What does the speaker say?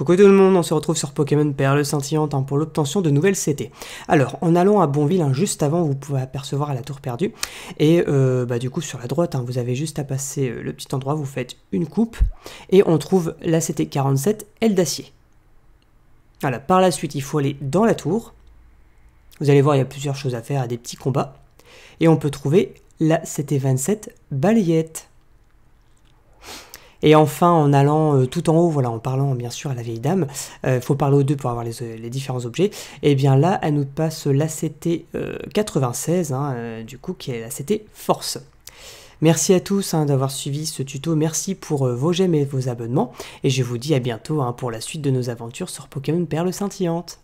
Coucou tout le monde, on se retrouve sur Pokémon Perle Scintillante hein, pour l'obtention de nouvelles CT. Alors, en allant à Bonville, hein, juste avant, vous pouvez apercevoir à la tour perdue. Et euh, bah, du coup, sur la droite, hein, vous avez juste à passer euh, le petit endroit, vous faites une coupe, et on trouve la CT 47, Aile d'acier. Voilà, par la suite, il faut aller dans la tour. Vous allez voir, il y a plusieurs choses à faire, des petits combats. Et on peut trouver la CT27 balayette. Et enfin, en allant euh, tout en haut, voilà, en parlant bien sûr à la vieille dame, il euh, faut parler aux deux pour avoir les, euh, différents objets, et eh bien là, elle nous passe l'ACT 96, hein, du coup, qui est l'ACT Force. Merci à tous hein, d'avoir suivi ce tuto, merci pour vos j'aime et vos abonnements, et je vous dis à bientôt hein, pour la suite de nos aventures sur Pokémon Perle Scintillante.